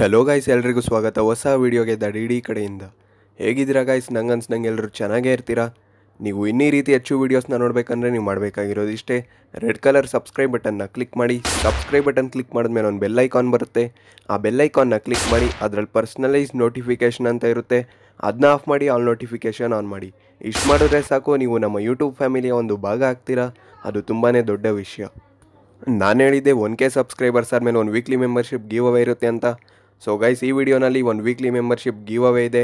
Hello guys ಎಲ್ರಿಗೂ ಸ್ವಾಗತ ಹೊಸ ವೀಡಿಯೋಗೆ ದ ಡಿ ಕಡೆಯಿಂದ ಹೇಗಿದ್ದೀರಾ ಗಾಯ್ಸ್ ನಂಗೆ ನಂಗೆ ಎಲ್ಲರೂ ಚೆನ್ನಾಗೇ ಇರ್ತೀರಾ ನೀವು ಇನ್ನೀ ರೀತಿ ಹೆಚ್ಚು ವೀಡಿಯೋಸ್ನ ನೋಡಬೇಕಂದ್ರೆ ನೀವು ಮಾಡಬೇಕಾಗಿರೋದು ಇಷ್ಟೇ ರೆಡ್ ಕಲರ್ ಸಬ್ಸ್ಕ್ರೈಬ್ ಬಟನ್ನ ಕ್ಲಿಕ್ ಮಾಡಿ ಸಬ್ಸ್ಕ್ರೈಬ್ ಬಟನ್ ಕ್ಲಿಕ್ ಮಾಡಿದ್ಮೇಲೆ ಒಂದು ಬೆಲ್ ಐಕಾನ್ ಬರುತ್ತೆ ಆ ಬೆಲ್ ಐಕಾನ್ನ ಕ್ಲಿಕ್ ಮಾಡಿ ಅದರಲ್ಲಿ ಪರ್ಸ್ನಲೈಸ್ ನೋಟಿಫಿಕೇಷನ್ ಅಂತ ಇರುತ್ತೆ ಅದನ್ನ ಆಫ್ ಮಾಡಿ ಆಲ್ ನೋಟಿಫಿಕೇಷನ್ ಆನ್ ಮಾಡಿ ಇಷ್ಟು ಮಾಡಿದ್ರೆ ಸಾಕು ನೀವು ನಮ್ಮ ಯೂಟ್ಯೂಬ್ ಫ್ಯಾಮಿಲಿಯ ಒಂದು ಭಾಗ ಆಗ್ತೀರಾ ಅದು ತುಂಬಾ ದೊಡ್ಡ ವಿಷಯ ನಾನು ಹೇಳಿದ್ದೆ ಒನ್ ಕೆ ಸಬ್ಸ್ಕ್ರೈಬರ್ಸ್ ಆದಮೇಲೆ ಒಂದು ವೀಕ್ಲಿ ಮೆಂಬರ್ಶಿಪ್ ಗೀವ್ ಅವೇ ಇರುತ್ತೆ ಅಂತ ಸೊ ಗೈಸ್ ಈ ವಿಡಿಯೋನಲ್ಲಿ ಒಂದು ವೀಕ್ಲಿ ಮೆಂಬರ್ಶಿಪ್ ಗೀವ್ ಅವೇ ಇದೆ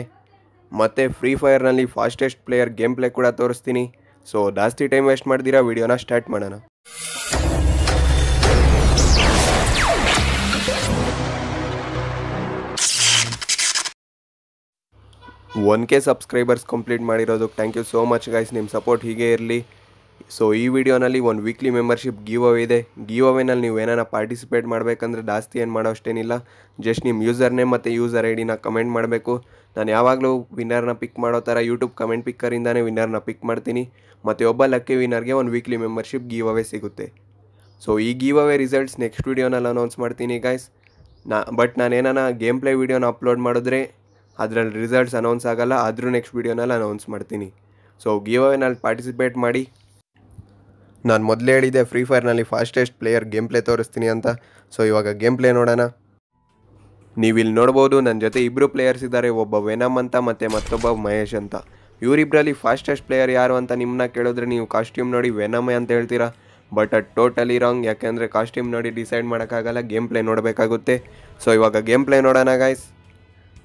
ಮತ್ತು ಫ್ರೀ ಫೈರ್ನಲ್ಲಿ ಫಾಸ್ಟೆಸ್ಟ್ ಪ್ಲೇಯರ್ ಗೇಮ್ ಪ್ಲೇ ಕೂಡ ತೋರಿಸ್ತೀನಿ ಸೊ ಜಾಸ್ತಿ ಟೈಮ್ ವೇಸ್ಟ್ ಮಾಡ್ದಿರಾ ವಿಡಿಯೋನ ಸ್ಟಾರ್ಟ್ ಮಾಡೋಣ ಒನ್ ಕೆ ಸಬ್ಸ್ಕ್ರೈಬರ್ಸ್ ಕಂಪ್ಲೀಟ್ ಮಾಡಿರೋದಕ್ಕೆ thank you so much guys ನಿಮ್ಮ ಸಪೋರ್ಟ್ ಹೀಗೆ ಇರಲಿ ಸೊ ಈ ವಿಡಿಯೋನಲ್ಲಿ ಒಂದು ವೀಕ್ಲಿ ಮೆಂಬರ್ಶಿಪ್ ಗೀವ್ ಅವೇ ಇದೆ ಗೀವ್ ಅವೇನಲ್ಲಿ ನೀವು ಏನಾರ ಪಾರ್ಟಿಸಿಪೇಟ್ ಮಾಡಬೇಕಂದ್ರೆ ಜಾಸ್ತಿ ಏನು ಮಾಡೋ ಅಷ್ಟೇನಿಲ್ಲ ಜಸ್ಟ್ ನಿಮ್ಮ ಯೂಸರ್ ನೇಮ್ ಮತ್ತು ಯೂಸರ್ ಐ ಡಿನ ಕಮೆಂಟ್ ಮಾಡಬೇಕು ನಾನು ಯಾವಾಗಲೂ ವಿನ್ನರ್ನ ಪಿಕ್ ಮಾಡೋ ಥರ ಯೂಟ್ಯೂಬ್ ಕಮೆಂಟ್ ಪಿಕ್ಕರಿಂದಾನೇ ವಿನ್ನರ್ನ ಪಿಕ್ ಮಾಡ್ತೀನಿ ಮತ್ತು ಒಬ್ಬ ಲಕ್ಕಿ ವಿನ್ನರ್ಗೆ ಒಂದು ವೀಕ್ಲಿ ಮೆಂಬರ್ಶಿಪ್ ಗೀವ್ ಅವೇ ಸಿಗುತ್ತೆ ಸೊ ಈ ಗೀವ್ ಅವೇ ರಿಸಲ್ಟ್ಸ್ ನೆಕ್ಸ್ಟ್ ವೀಡಿಯೋನಲ್ಲಿ ಅನೌನ್ಸ್ ಮಾಡ್ತೀನಿ ಗಾಯ್ಸ್ ನಾ ಬಟ್ ನಾನು ಏನಾರ ಗೇಮ್ ಪ್ಲೇ ವೀಡಿಯೋನ ಅಪ್ಲೋಡ್ ಮಾಡಿದ್ರೆ ಅದರಲ್ಲಿ ರಿಸಲ್ಟ್ಸ್ ಅನೌನ್ಸ್ ಆಗೋಲ್ಲ ಆದರೂ ನೆಕ್ಸ್ಟ್ ವೀಡಿಯೋನಲ್ಲಿ ಅನೌನ್ಸ್ ಮಾಡ್ತೀನಿ ಸೊ ಗೀವ್ ಅವೇನಲ್ಲಿ ಪಾರ್ಟಿಸಿಪೇಟ್ ಮಾಡಿ ನಾನು ಮೊದಲೇ ಹೇಳಿದೆ ಫ್ರೀ ಫೈರ್ನಲ್ಲಿ ಫಾಸ್ಟೆಸ್ಟ್ ಪ್ಲೇಯರ್ ಗೇಮ್ ಪ್ಲೇ ತೋರಿಸ್ತೀನಿ ಅಂತ ಸೊ ಇವಾಗ ಗೇಮ್ ಪ್ಲೇ ನೋಡೋಣ ನೀವಿಲ್ಲಿ ನೋಡ್ಬೋದು ನನ್ನ ಜೊತೆ ಇಬ್ಬರು ಪ್ಲೇಯರ್ಸ್ ಇದ್ದಾರೆ ಒಬ್ಬ ವೆನಮ್ ಅಂತ ಮತ್ತು ಮತ್ತೊಬ್ಬ ಮಹೇಶ್ ಅಂತ ಇವರಿಬ್ಬರಲ್ಲಿ ಫಾಸ್ಟೆಸ್ಟ್ ಪ್ಲೇಯರ್ ಯಾರು ಅಂತ ನಿಮ್ಮನ್ನ ಕೇಳಿದ್ರೆ ನೀವು ಕಾಸ್ಟ್ಯೂಮ್ ನೋಡಿ ವೆನಮ್ ಅಂತ ಹೇಳ್ತೀರಾ ಬಟ್ ಅದು ಟೋಟಲಿ ರಾಂಗ್ ಯಾಕೆಂದರೆ ಕಾಸ್ಟ್ಯೂಮ್ ನೋಡಿ ಡಿಸೈಡ್ ಮಾಡೋಕ್ಕಾಗಲ್ಲ ಗೇಮ್ ಪ್ಲೇ ನೋಡಬೇಕಾಗುತ್ತೆ ಸೊ ಇವಾಗ ಗೇಮ್ ಪ್ಲೇ ನೋಡೋಣ ಗಾಯ್ಸ್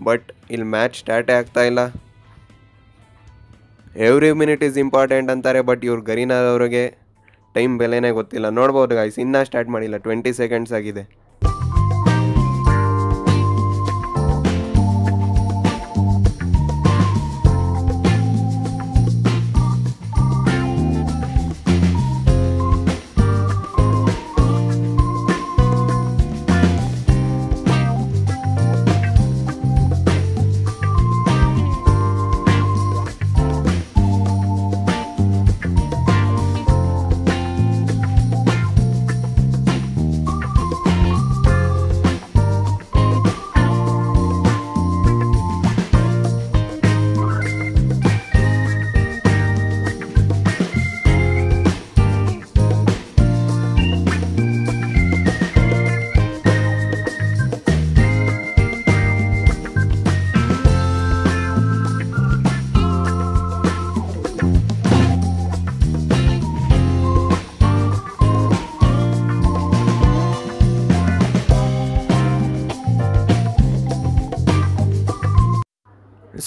ಬಟ್ ಇಲ್ಲಿ ಮ್ಯಾಚ್ ಸ್ಟಾರ್ಟೇ ಆಗ್ತಾ ಇಲ್ಲ ಎವ್ರಿ ಮಿನಿಟ್ ಈಸ್ ಇಂಪಾರ್ಟೆಂಟ್ ಅಂತಾರೆ ಬಟ್ ಇವ್ರು ಗರೀನಾದವ್ರಿಗೆ ಟೈಮ್ ಬೆಲೆನೇ ಗೊತ್ತಿಲ್ಲ ನೋಡ್ಬೋದು ಗಾಯ್ಸ್ ಇನ್ನೂ ಸ್ಟಾರ್ಟ್ ಮಾಡಿಲ್ಲ ಟ್ವೆಂಟಿ ಸೆಕೆಂಡ್ಸ್ ಆಗಿದೆ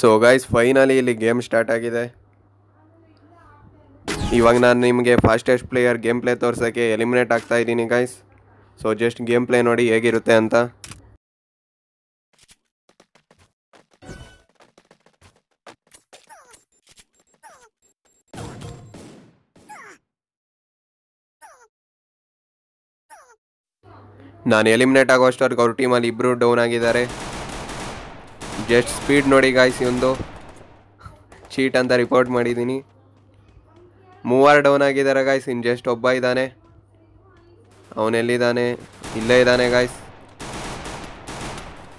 ಸೊ ಗೈಸ್ ಫೈನಲಿ ಇಲ್ಲಿ ಗೇಮ್ ಸ್ಟಾರ್ಟ್ ಆಗಿದೆ ಇವಾಗ ನಾನು ನಿಮಗೆ ಫಾಸ್ಟೆಸ್ಟ್ ಪ್ಲೇಯರ್ ಗೇಮ್ ಪ್ಲೇ ತೋರ್ಸೋಕ್ಕೆ ಎಲಿಮಿನೇಟ್ ಆಗ್ತಾ ಇದ್ದೀನಿ guys so just game play ನೋಡಿ ಹೇಗಿರುತ್ತೆ ಅಂತ ನಾನು ಎಲಿಮಿನೇಟ್ ಆಗೋಷ್ಟವರೆಗೆ ಅವ್ರ ಟೀಮಲ್ಲಿ ಇಬ್ಬರು ಡೌನ್ ಆಗಿದ್ದಾರೆ ಜಸ್ಟ್ ಸ್ಪೀಡ್ ನೋಡಿ ಗಾಯಿಸಿ ಒಂದು ಚೀಟ್ ಅಂತ ರಿಪೋರ್ಟ್ ಮಾಡಿದ್ದೀನಿ ಮೂವರು ಡೌನ್ ಆಗಿದ್ದಾರೆ ಗಾಯ್ಸ್ ಇನ್ನು ಜಸ್ಟ್ ಒಬ್ಬ ಇದ್ದಾನೆ ಅವನೆಲ್ಲಿದ್ದಾನೆ ಇಲ್ಲೇ ಇದ್ದಾನೆ ಗಾಯ್ಸ್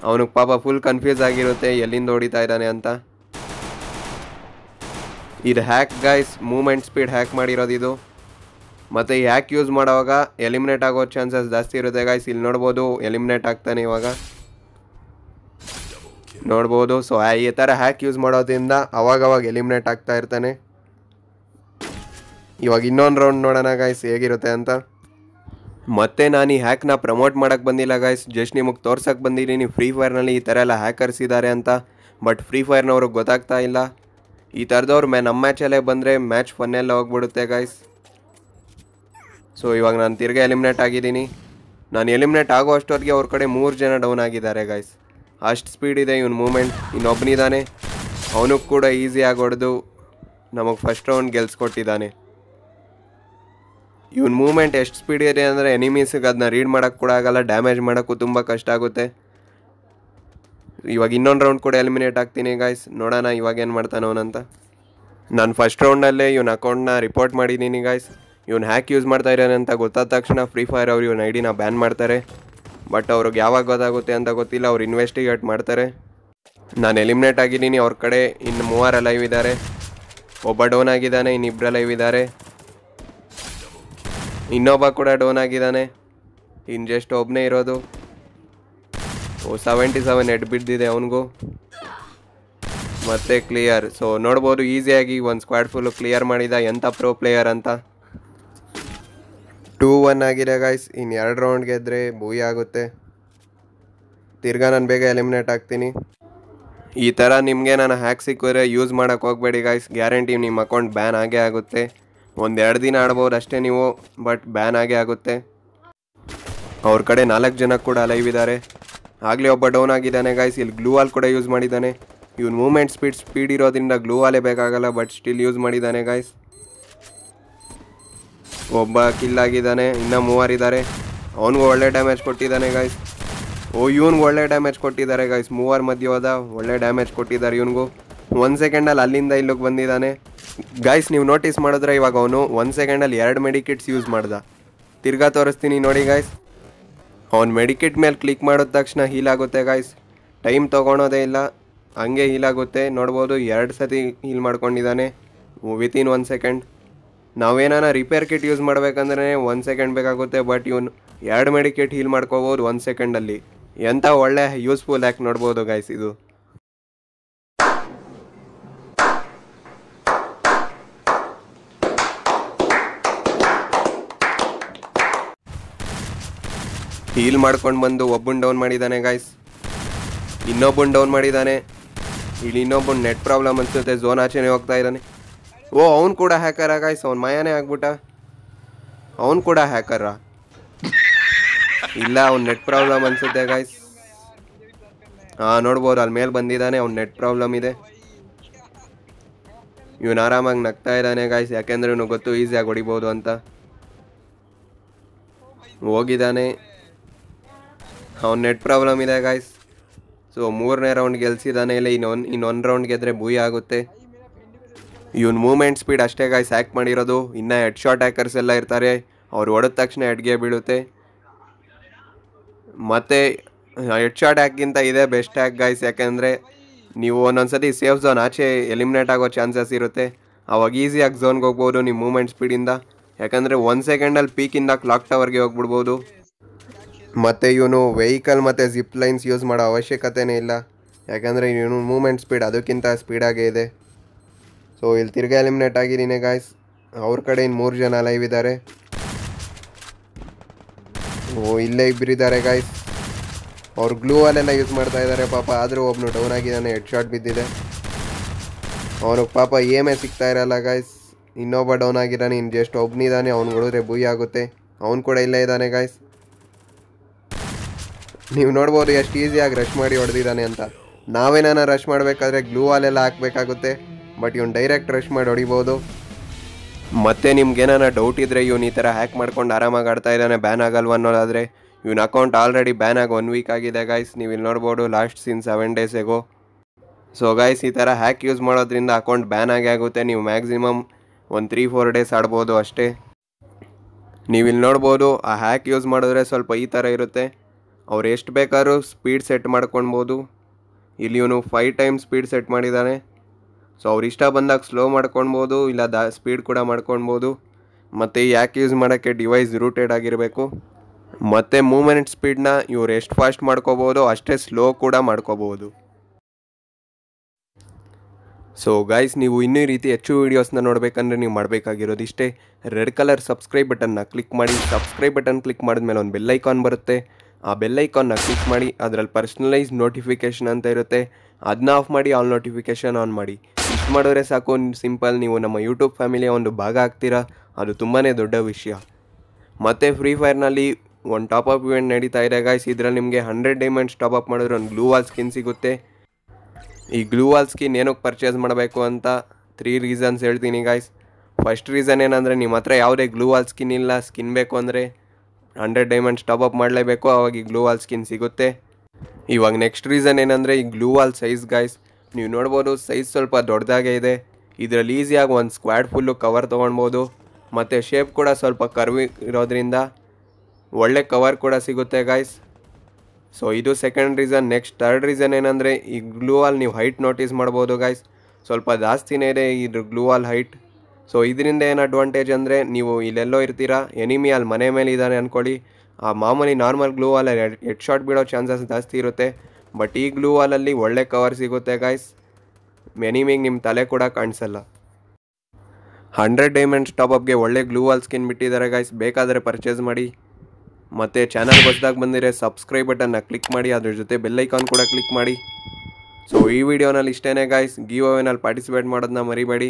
ಅವನಿಗೆ ಪಾಪ ಫುಲ್ ಕನ್ಫ್ಯೂಸ್ ಆಗಿರುತ್ತೆ ಎಲ್ಲಿಂದ ಹೊಡಿತಾ ಇದ್ದಾನೆ ಅಂತ ಇದು hack guys movement speed hack ಮಾಡಿರೋದು ಇದು ಮತ್ತು ಈ ಹ್ಯಾಕ್ ಯೂಸ್ ಮಾಡೋವಾಗ ಎಲಿಮಿನೇಟ್ ಆಗೋ ಚಾನ್ಸಸ್ ಜಾಸ್ತಿ ಇರುತ್ತೆ ಗಾಯ್ಸ್ ಇಲ್ಲಿ ನೋಡ್ಬೋದು ಎಲಿಮಿನೇಟ್ ಆಗ್ತಾನೆ ಇವಾಗ ನೋಡ್ಬೋದು ಸೊ ಈ ಥರ ಹ್ಯಾಕ್ ಯೂಸ್ ಮಾಡೋದ್ರಿಂದ ಅವಾಗವಾಗ ಎಲಿಮಿನೇಟ್ ಆಗ್ತಾ ಇರ್ತಾನೆ ಇವಾಗ ಇನ್ನೊಂದು ರೌಂಡ್ ನೋಡೋಣ ಗಾಯ್ಸ್ ಹೇಗಿರುತ್ತೆ ಅಂತ ಮತ್ತೆ ನಾನು ಈ ಹ್ಯಾಕ್ನ ಪ್ರಮೋಟ್ ಮಾಡೋಕ್ಕೆ ಬಂದಿಲ್ಲ ಗಾಯ್ಸ್ ಜಸ್ಟ್ ನಿಮಗೆ ತೋರ್ಸೋಕೆ ಬಂದಿದ್ದೀನಿ ಫ್ರೀ ಫೈರ್ನಲ್ಲಿ ಈ ಥರ ಎಲ್ಲ ಹ್ಯಾಕರ್ಸ್ ಇದ್ದಾರೆ ಅಂತ ಬಟ್ ಫ್ರೀ ಫೈರ್ನವ್ರಿಗೆ ಗೊತ್ತಾಗ್ತಾ ಇಲ್ಲ ಈ ಥರದವ್ರು ಮೇ ನಮ್ಮ ಮ್ಯಾಚಲ್ಲೇ ಬಂದರೆ ಮ್ಯಾಚ್ ಫನ್ನೆಲ್ಲ ಹೋಗ್ಬಿಡುತ್ತೆ ಗಾಯ್ಸ್ ಸೊ ಇವಾಗ ನಾನು ತಿರ್ಗಿ ಎಲಿಮಿನೇಟ್ ಆಗಿದ್ದೀನಿ ನಾನು ಎಲಿಮಿನೇಟ್ ಆಗೋ ಅಷ್ಟೊತ್ತಿಗೆ ಅವ್ರ ಕಡೆ ಮೂರು ಜನ ಡೌನ್ ಆಗಿದ್ದಾರೆ ಗಾಯ್ಸ್ ಅಷ್ಟು ಸ್ಪೀಡ್ ಇದೆ ಇವನು ಮೂಮೆಂಟ್ ಇನ್ನೊಬ್ಬನಿದ್ದಾನೆ ಅವನು ಕೂಡ ಈಸಿಯಾಗಿ ಹೊಡೆದು ನಮಗೆ ಫಸ್ಟ್ ರೌಂಡ್ ಗೆಲ್ಸ್ಕೊಟ್ಟಿದ್ದಾನೆ ಇವನ್ ಮೂಮೆಂಟ್ ಎಷ್ಟು ಸ್ಪೀಡ್ ಇದೆ ಅಂದರೆ ಎನಿಮೀಸಿಗೆ ಅದನ್ನ ರೀಡ್ ಮಾಡೋಕ್ಕೆ ಕೂಡ ಆಗಲ್ಲ ಡ್ಯಾಮೇಜ್ ಮಾಡೋಕ್ಕೂ ತುಂಬ ಕಷ್ಟ ಆಗುತ್ತೆ ಇವಾಗ ಇನ್ನೊಂದು ರೌಂಡ್ ಕೂಡ ಎಲಿಮಿನೇಟ್ ಆಗ್ತೀನಿ ಗಾಯ್ಸ್ ನೋಡೋಣ ಇವಾಗ ಏನು ಮಾಡ್ತಾನೆ ಅವನಂತ ನಾನು ಫಸ್ಟ್ ರೌಂಡಲ್ಲೇ ಇವನ ಅಕೌಂಟ್ನ ರಿಪೋರ್ಟ್ ಮಾಡಿದ್ದೀನಿ ಗಾಯ್ಸ್ ಇವನು ಹ್ಯಾಕ್ ಯೂಸ್ ಮಾಡ್ತಾ ಇರೋನಂತ ಗೊತ್ತಾದ ತಕ್ಷಣ ಫ್ರೀ ಫೈರ್ ಅವ್ರು ಇವನ ಐಡಿನ ಬ್ಯಾನ್ ಮಾಡ್ತಾರೆ ಬಟ್ ಅವ್ರಿಗೆ ಯಾವಾಗ ಗೊತ್ತಾಗುತ್ತೆ ಅಂತ ಗೊತ್ತಿಲ್ಲ ಅವ್ರು ಇನ್ವೆಸ್ಟಿಗೇಟ್ ಮಾಡ್ತಾರೆ ನಾನು ಎಲಿಮಿನೇಟ್ ಆಗಿದ್ದೀನಿ ಅವ್ರ ಕಡೆ ಇನ್ನು ಮೂವರ ಲೈವ್ ಇದ್ದಾರೆ ಒಬ್ಬ ಡೋನ್ ಆಗಿದ್ದಾನೆ ಇನ್ನಿಬ್ಬರ ಲೈವ್ ಇದ್ದಾರೆ ಇನ್ನೊಬ್ಬ ಕೂಡ ಡೋನ್ ಆಗಿದ್ದಾನೆ ಇನ್ನು ಜಸ್ಟ್ ಒಬ್ಬನೇ ಇರೋದು ಓ ಸೆವೆಂಟಿ ಸೆವೆನ್ ಎಡ್ ಬಿದ್ದಿದೆ ಅವನಿಗೂ ಮತ್ತೆ ಕ್ಲಿಯರ್ ಸೊ ನೋಡ್ಬೋದು ಈಸಿಯಾಗಿ ಒಂದು ಸ್ಕ್ವಾಡ್ ಫುಲ್ಲು ಕ್ಲಿಯರ್ ಮಾಡಿದ ಎಂಥ ಪ್ರೋ ಪ್ಲೇಯರ್ ಅಂತ ಟೂ ಒನ್ ಆಗಿದೆ ಗಾಯ್ಸ್ ಇನ್ನು ಎರಡು ರೌಂಡ್ ಗೆದ್ದರೆ ಬೂಯಿ ಆಗುತ್ತೆ ತಿರ್ಗಾ ನಾನು ಬೇಗ ಎಲಿಮಿನೇಟ್ ಆಗ್ತೀನಿ ಈ ಥರ ನಿಮಗೆ ನಾನು ಹ್ಯಾಕ್ ಸಿಕ್ಕಿದ್ರೆ ಯೂಸ್ ಮಾಡೋಕ್ಕೆ ಹೋಗಬೇಡಿ ಗಾಯ್ಸ್ ಗ್ಯಾರಂಟಿ ನಿಮ್ಮ ಅಕೌಂಟ್ ಬ್ಯಾನ್ ಆಗೇ ಆಗುತ್ತೆ ಒಂದೆರಡು ದಿನ ಆಡ್ಬೋದು ಅಷ್ಟೇ ನೀವು ಬಟ್ ಬ್ಯಾನ್ ಆಗೇ ಆಗುತ್ತೆ ಅವ್ರ ಕಡೆ ನಾಲ್ಕು ಜನ ಕೂಡ ಲೈವ್ ಇದ್ದಾರೆ ಆಗಲೇ ಒಬ್ಬ ಡೌನ್ ಆಗಿದ್ದಾನೆ ಗಾಯ್ಸ್ ಇಲ್ಲಿ ಗ್ಲೂ ವಾಲ್ ಕೂಡ ಯೂಸ್ ಮಾಡಿದ್ದಾನೆ ಇವನು ಮೂಮೆಂಟ್ ಸ್ಪೀಡ್ ಸ್ಪೀಡ್ ಇರೋದ್ರಿಂದ ಗ್ಲೂ ವಾಲೇ ಬೇಕಾಗಲ್ಲ ಬಟ್ ಸ್ಟಿಲ್ ಯೂಸ್ ಮಾಡಿದ್ದಾನೆ ಗಾಯ್ಸ್ ಒಬ್ಬ ಕಿಲ್ ಆಗಿದ್ದಾನೆ ಇನ್ನೂ ಮೂವರಿದ್ದಾರೆ ಅವನಿಗೂ ಒಳ್ಳೆ ಡ್ಯಾಮೇಜ್ ಕೊಟ್ಟಿದ್ದಾನೆ ಗಾಯ್ಸ್ ಓ ಇವನ್ಗೆ ಒಳ್ಳೆ ಡ್ಯಾಮೇಜ್ ಕೊಟ್ಟಿದ್ದಾರೆ ಗಾಯ್ಸ್ ಮೂವರ್ ಮಧ್ಯೆ ಹೋದ ಒಳ್ಳೆ ಡ್ಯಾಮೇಜ್ ಕೊಟ್ಟಿದ್ದಾರೆ ಇವನಿಗೂ ಒಂದು ಸೆಕೆಂಡಲ್ಲಿ ಅಲ್ಲಿಂದ ಇಲ್ಲಿಗೆ ಬಂದಿದ್ದಾನೆ ಗಾಯ್ಸ್ ನೀವು ನೋಟಿಸ್ ಮಾಡಿದ್ರೆ ಇವಾಗ ಅವನು ಒಂದು ಸೆಕೆಂಡಲ್ಲಿ ಎರಡು ಮೆಡಿಕಿಟ್ಸ್ ಯೂಸ್ ಮಾಡ್ದ ತಿರ್ಗಾ ತೋರಿಸ್ತೀನಿ ನೋಡಿ ಗಾಯ್ಸ್ ಅವ್ನು ಮೆಡಿಕಿಟ್ ಮೇಲೆ ಕ್ಲಿಕ್ ಮಾಡಿದ ತಕ್ಷಣ ಹೀಲ್ ಆಗುತ್ತೆ ಗಾಯ್ಸ್ ಟೈಮ್ ತೊಗೊಳೋದೇ ಇಲ್ಲ ಹಂಗೆ ಹೀಲ್ ಆಗುತ್ತೆ ನೋಡ್ಬೋದು ಎರಡು ಸತಿ ಹೀಲ್ ಮಾಡ್ಕೊಂಡಿದ್ದಾನೆ ವಿತಿನ್ ಒನ್ ಸೆಕೆಂಡ್ ನಾವೇನಾನ ರಿಪೇರ್ ಕಿಟ್ ಯೂಸ್ ಮಾಡಬೇಕಂದ್ರೆ ಒಂದು ಸೆಕೆಂಡ್ ಬೇಕಾಗುತ್ತೆ ಬಟ್ ಇವನು ಎರಡು ಮೆಡಿಕೇಟ್ ಹೀಲ್ ಮಾಡ್ಕೋಬೋದು ಒಂದು ಸೆಕೆಂಡಲ್ಲಿ ಎಂಥ ಒಳ್ಳೆ ಯೂಸ್ಫುಲ್ ಯಾಕೆ ನೋಡ್ಬೋದು ಗಾಯ್ಸ್ ಇದು ಹೀಲ್ ಮಾಡ್ಕೊಂಡು ಬಂದು ಒಬ್ಬನ್ ಡೌನ್ ಮಾಡಿದ್ದಾನೆ ಗಾಯ್ಸ್ ಇನ್ನೊಬ್ಬನ್ ಡೌನ್ ಮಾಡಿದ್ದಾನೆ ಇಲ್ಲಿ ಇನ್ನೊಬ್ಬನ್ ನೆಟ್ ಪ್ರಾಬ್ಲಮ್ ಅನ್ಸುತ್ತೆ ಝೋನ್ ಆಚೆನೇ ಹೋಗ್ತಾ ಇದ್ದಾನೆ ಓ ಅವನು ಕೂಡ ಹ್ಯಾಕರ ಗಾಯ್ಸ್ ಅವ್ನು ಮಾಯಾನೇ ಆಗ್ಬಿಟ್ಟ ಅವನು ಕೂಡ ಹ್ಯಾಕರ ಇಲ್ಲ ಅವ್ನ ನೆಟ್ ಪ್ರಾಬ್ಲಮ್ ಅನ್ಸುತ್ತೆ ಗಾಯ್ಸ್ ಹಾ ನೋಡ್ಬೋದು ಅಲ್ಲಿ ಮೇಲೆ ಬಂದಿದ್ದಾನೆ ಅವ್ನು ನೆಟ್ ಪ್ರಾಬ್ಲಮ್ ಇದೆ ಇವನು ಆರಾಮಾಗಿ ನಗ್ತಾ ಇದ್ದಾನೆ ಗಾಯ್ಸ್ ಯಾಕೆಂದ್ರೆ ಇವನು ಗೊತ್ತು ಈಸಿಯಾಗಿ ಹೊಡಿಬೋದು ಅಂತ ಹೋಗಿದ್ದಾನೆ ಅವ್ನು ನೆಟ್ ಪ್ರಾಬ್ಲಮ್ ಇದೆ ಗಾಯ್ಸ್ ಸೊ ಮೂರನೇ ರೌಂಡ್ ಗೆಲ್ಸಿದ್ದಾನೆ ಇಲ್ಲ ಇನ್ನೊಂದು ಇನ್ನೊಂದು ರೌಂಡ್ ಗೆದ್ರೆ ಭೂಯಿ ಆಗುತ್ತೆ ಇವನು ಮೂಮೆಂಟ್ ಸ್ಪೀಡ್ ಅಷ್ಟೇ ಗಾಯ್ಸ್ ಹ್ಯಾಕ್ ಮಾಡಿರೋದು ಇನ್ನ ಹೆಡ್ ಶಾಟ್ ಹ್ಯಾಕರ್ಸ್ ಎಲ್ಲ ಇರ್ತಾರೆ ಅವ್ರು ಹೊಡೆದ ತಕ್ಷಣ ಹೆಡ್ಗೆ ಬೀಳುತ್ತೆ ಮತ್ತು ಹೆಡ್ ಶಾಟ್ ಹ್ಯಾಕ್ಗಿಂತ ಇದೆ ಬೆಸ್ಟ್ ಹ್ಯಾಕ್ ಗಾಯ್ಸ್ ಯಾಕೆಂದರೆ ನೀವು ಒಂದೊಂದ್ಸತಿ ಸೇಫ್ ಝೋನ್ ಆಚೆ ಎಲಿಮಿನೇಟ್ ಆಗೋ ಚಾನ್ಸಸ್ ಇರುತ್ತೆ ಅವಾಗ ಈಸಿಯಾಗಿ ಝೋನ್ಗೆ ಹೋಗ್ಬೋದು ನಿಮ್ಮ ಮೂಮೆಂಟ್ ಸ್ಪೀಡಿಂದ ಯಾಕಂದರೆ ಒಂದು ಸೆಕೆಂಡಲ್ಲಿ ಪೀಕಿಂದ ಕ್ಲಾಕ್ ಟವರ್ಗೆ ಹೋಗ್ಬಿಡ್ಬೋದು ಮತ್ತು ಇವನು ವೆಹಿಕಲ್ ಮತ್ತು ಜಿಪ್ ಲೈನ್ಸ್ ಯೂಸ್ ಮಾಡೋ ಅವಶ್ಯಕತೆನೇ ಇಲ್ಲ ಯಾಕಂದರೆ ಇವನು ಮೂಮೆಂಟ್ ಸ್ಪೀಡ್ ಅದಕ್ಕಿಂತ ಸ್ಪೀಡಾಗೇ ಇದೆ ಸೊ ಇಲ್ಲಿ ತಿರ್ಗಾ ಎಲಿಮಿನೇಟ್ ಆಗಿದ್ದೀನಿ ಗಾಯ್ಸ್ ಅವ್ರ ಕಡೆ ಇನ್ನು ಮೂರು ಜನ ಲೈವ್ ಇದ್ದಾರೆ ಓ ಇಲ್ಲೇ ಇದ್ದಾರೆ ಗಾಯ್ಸ್ ಅವ್ರು ಗ್ಲೂ ಅಲ್ಲೆಲ್ಲ ಯೂಸ್ ಮಾಡ್ತಾ ಇದ್ದಾರೆ ಪಾಪ ಆದರೂ ಒಬ್ಬನು ಡೌನ್ ಆಗಿದ್ದಾನೆ ಹೆಡ್ ಶಾಟ್ ಬಿದ್ದಿದೆ ಅವನಿಗೆ ಪಾಪ ಏಮೆ ಸಿಗ್ತಾ ಇರಲ್ಲ ಗಾಯ್ಸ್ ಇನ್ನೊಬ್ಬ ಡೌನ್ ಆಗಿದ್ದಾನೆ ಇನ್ನು ಜಸ್ಟ್ ಒಬ್ಬನಿದ್ದಾನೆ ಅವ್ನು ಹೊಡಿದ್ರೆ ಬುಯ್ ಆಗುತ್ತೆ ಅವನು ಕೂಡ ಇಲ್ಲೇ ಇದ್ದಾನೆ ಗಾಯ್ಸ್ ನೀವು ನೋಡ್ಬೋದು ಎಷ್ಟು ಈಸಿಯಾಗಿ ರಶ್ ಮಾಡಿ ಹೊಡೆದಿದ್ದಾನೆ ಅಂತ ನಾವೇನಾನ ರಶ್ ಮಾಡಬೇಕಾದ್ರೆ ಗ್ಲೂ ಅಲ್ಲೆಲ್ಲ ಹಾಕಬೇಕಾಗುತ್ತೆ ಬಟ್ ಇವನು ಡೈರೆಕ್ಟ್ ರಶ್ ಮಾಡಿ ಹೊಡಿಬೋದು ಮತ್ತೆ ಏನಾರ ಡೌಟ್ ಇದ್ದರೆ ಇವನು ಈ ಥರ ಹ್ಯಾಕ್ ಮಾಡ್ಕೊಂಡು ಆರಾಮಾಗಿ ಆಡ್ತಾ ಇದ್ದಾನೆ ಬ್ಯಾನ್ ಆಗಲ್ವ ಅನ್ನೋದಾದರೆ ಇವನ ಅಕೌಂಟ್ ಆಲ್ರೆಡಿ ಬ್ಯಾನ್ ಆಗಿ ಒನ್ ವೀಕ್ ಆಗಿದೆ ಗಾಯ್ಸ್ ನೀವು ಇಲ್ಲಿ ನೋಡ್ಬೋದು last seen seven days ago so guys ಈ ಥರ ಹ್ಯಾಕ್ ಯೂಸ್ ಮಾಡೋದ್ರಿಂದ ಅಕೌಂಟ್ ಬ್ಯಾನ್ ಆಗಿ ಆಗುತ್ತೆ ನೀವು ಮ್ಯಾಕ್ಸಿಮಮ್ ಒಂದು ತ್ರೀ ಫೋರ್ ಡೇಸ್ ಆಡ್ಬೋದು ಅಷ್ಟೇ ನೀವು ಇಲ್ಲಿ ನೋಡ್ಬೋದು ಆ ಹ್ಯಾಕ್ ಯೂಸ್ ಮಾಡಿದ್ರೆ ಸ್ವಲ್ಪ ಈ ಥರ ಇರುತ್ತೆ ಅವ್ರು ಎಷ್ಟು ಬೇಕಾದ್ರೂ ಸ್ಪೀಡ್ ಸೆಟ್ ಮಾಡ್ಕೊಳ್ಬೋದು ಇಲ್ಲಿ ಇವನು ಫೈ ಟೈಮ್ ಸ್ಪೀಡ್ ಸೆಟ್ ಮಾಡಿದ್ದಾನೆ ಸೊ ಅವ್ರ ಇಷ್ಟ ಬಂದಾಗ ಸ್ಲೋ ಮಾಡ್ಕೊಳ್ಬೋದು ಇಲ್ಲ ದ ಸ್ಪೀಡ್ ಕೂಡ ಮಾಡ್ಕೊಳ್ಬೋದು ಮತ್ತು ಯಾಕೆ ಯೂಸ್ ಮಾಡೋಕ್ಕೆ ಡಿವೈಸ್ ರೂಟೆಡ್ ಆಗಿರಬೇಕು ಮತ್ತು ಮೂಮೆಂಟ್ ಸ್ಪೀಡ್ನ ಇವ್ರು ಎಷ್ಟು ಫಾಸ್ಟ್ ಮಾಡ್ಕೋಬೋದು ಅಷ್ಟೇ ಸ್ಲೋ ಕೂಡ ಮಾಡ್ಕೋಬೋದು ಸೊ ಗೈಸ್ ನೀವು ಇನ್ನೂ ರೀತಿ ಹೆಚ್ಚು ವೀಡಿಯೋಸ್ನ ನೋಡಬೇಕಂದ್ರೆ ನೀವು ಮಾಡಬೇಕಾಗಿರೋದು ಇಷ್ಟೇ ರೆಡ್ ಕಲರ್ ಸಬ್ಸ್ಕ್ರೈಬ್ ಬಟನ್ನ ಕ್ಲಿಕ್ ಮಾಡಿ ಸಬ್ಸ್ಕ್ರೈಬ್ ಬಟನ್ ಕ್ಲಿಕ್ ಮಾಡಿದ್ಮೇಲೆ ಒಂದು ಬೆಲ್ಲೈಕಾನ್ ಬರುತ್ತೆ ಆ ಬೆಲ್ಲೈಕಾನ್ನ ಕ್ಲಿಕ್ ಮಾಡಿ ಅದರಲ್ಲಿ ಪರ್ಸ್ನಲೈಸ್ಡ್ ನೋಟಿಫಿಕೇಷನ್ ಅಂತ ಇರುತ್ತೆ ಅದನ್ನ ಆಫ್ ಮಾಡಿ ಆಲ್ ನೋಟಿಫಿಕೇಷನ್ ಆನ್ ಮಾಡಿ ಮಾಡಿದ್ರೆ ಸಾಕು ಸಿಂಪಲ್ ನೀವು ನಮ್ಮ ಯೂಟ್ಯೂಬ್ ಫ್ಯಾಮಿಲಿಯ ಒಂದು ಭಾಗ ಆಗ್ತೀರಾ ಅದು ತುಂಬಾ ದೊಡ್ಡ ವಿಷಯ ಮತ್ತು ಫ್ರೀ ಫೈರ್ನಲ್ಲಿ ಒಂದು ಟಾಪ್ ಅಪ್ ಇವೆಂಟ್ ನಡೀತಾ ಇದೆ ಗಾಯ್ಸ್ ಇದರಲ್ಲಿ ನಿಮಗೆ ಹಂಡ್ರೆಡ್ ಡೈಮಂಡ್ಸ್ ಟಾಪ್ ಅಪ್ ಮಾಡಿದ್ರೆ ಒಂದು ಗ್ಲೂ ವಾಲ್ ಸ್ಕಿನ್ ಸಿಗುತ್ತೆ ಈ ಗ್ಲೂ ವಾಲ್ ಸ್ಕಿನ್ ಏನಕ್ಕೆ ಪರ್ಚೇಸ್ ಮಾಡಬೇಕು ಅಂತ ತ್ರೀ ರೀಸನ್ಸ್ ಹೇಳ್ತೀನಿ ಗಾಯ್ಸ್ ಫಸ್ಟ್ ರೀಸನ್ ಏನಂದರೆ ನಿಮ್ಮ ಹತ್ರ ಯಾವುದೇ ಗ್ಲೂ ವಾಲ್ ಸ್ಕಿನ್ ಇಲ್ಲ ಸ್ಕಿನ್ ಬೇಕು ಅಂದರೆ ಹಂಡ್ರೆಡ್ ಡೈಮಂಡ್ಸ್ ಟಾಪ್ ಅಪ್ ಮಾಡಲೇಬೇಕು ಆವಾಗ ಈ ಗ್ಲೂ ವಾಲ್ ಸ್ಕಿನ್ ಸಿಗುತ್ತೆ ಇವಾಗ ನೆಕ್ಸ್ಟ್ ರೀಸನ್ ಏನಂದರೆ ಈ ಗ್ಲೂ ವಾಲ್ ಸೈಜ್ ಗಾಯ್ಸ್ ನೀವು ನೋಡ್ಬೋದು ಸೈಜ್ ಸ್ವಲ್ಪ ದೊಡ್ಡದಾಗೆ ಇದೆ ಇದರಲ್ಲಿ ಈಸಿಯಾಗಿ ಒಂದು ಸ್ಕ್ವಾಡ್ ಫುಲ್ಲು ಕವರ್ ತೊಗೊಳ್ಬೋದು ಮತ್ತು ಶೇಪ್ ಕೂಡ ಸ್ವಲ್ಪ ಕರ್ವಿ ಇರೋದ್ರಿಂದ ಒಳ್ಳೆ ಕವರ್ ಕೂಡ ಸಿಗುತ್ತೆ ಗಾಯ್ಸ್ ಸೊ ಇದು second reason next third reason ಏನಂದರೆ ಈ ಗ್ಲೂ ಆಲ್ ನೀವು ಹೈಟ್ ನೋಟಿಸ್ ಮಾಡ್ಬೋದು ಗಾಯ್ಸ್ ಸ್ವಲ್ಪ ಜಾಸ್ತಿನೇ ಇದೆ ಇದ್ರ ಗ್ಲೂ ಆಲ್ ಹೈಟ್ ಸೊ ಇದರಿಂದ ಏನು ಅಡ್ವಾಂಟೇಜ್ ಅಂದರೆ ನೀವು ಇಲ್ಲೆಲ್ಲೋ ಇರ್ತೀರಾ ಎನಿಮಿ ಅಲ್ಲಿ ಮನೆ ಮೇಲೆ ಇದ್ದಾನೆ ಅಂದ್ಕೊಳ್ಳಿ ಆ ಮಾಮೂಲಿ ನಾರ್ಮಲ್ ಗ್ಲೂ ಹೆಡ್ ಶಾಟ್ ಬೀಳೋ ಚಾನ್ಸಸ್ ಜಾಸ್ತಿ ಇರುತ್ತೆ ಬಟ್ ಈ ಗ್ಲೂ ವಾಲಲ್ಲಿ ಒಳ್ಳೆ ಕವರ್ ಸಿಗುತ್ತೆ ಗಾಯ್ಸ್ ಮೆನಿಮಿಂಗ್ ನಿಮ್ಮ ತಲೆ ಕೂಡ ಕಾಣಿಸಲ್ಲ ಹಂಡ್ರೆಡ್ ಡೈಮಂಡ್ಸ್ ಟಾಪಪ್ಗೆ ಒಳ್ಳೆ ಗ್ಲೂ ವಾಲ್ ಸ್ಕಿನ್ ಬಿಟ್ಟಿದ್ದಾರೆ ಗಾಯ್ಸ್ ಬೇಕಾದರೆ ಪರ್ಚೇಸ್ ಮಾಡಿ ಮತ್ತು ಚಾನಲ್ ಬಸ್ದಾಗ ಬಂದಿರೋ ಸಬ್ಸ್ಕ್ರೈಬ್ ಬಟನ್ನ ಕ್ಲಿಕ್ ಮಾಡಿ ಅದ್ರ ಜೊತೆ ಬೆಲ್ಲೈಕಾನ್ ಕೂಡ ಕ್ಲಿಕ್ ಮಾಡಿ ಸೊ ಈ ವಿಡಿಯೋನಲ್ಲಿ ಇಷ್ಟೇ ಗಾಯ್ಸ್ ಗೀವ್ ಅವೇನಲ್ಲಿ ಪಾರ್ಟಿಸಿಪೇಟ್ ಮಾಡೋದನ್ನ ಮರಿಬೇಡಿ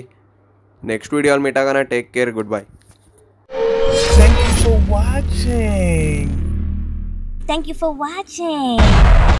ನೆಕ್ಸ್ಟ್ ವಿಡಿಯೋಲ್ಲಿ ಮೀಟ್ ಆಗೋಣ take care good bye Thank you for watching. Thank you for watching.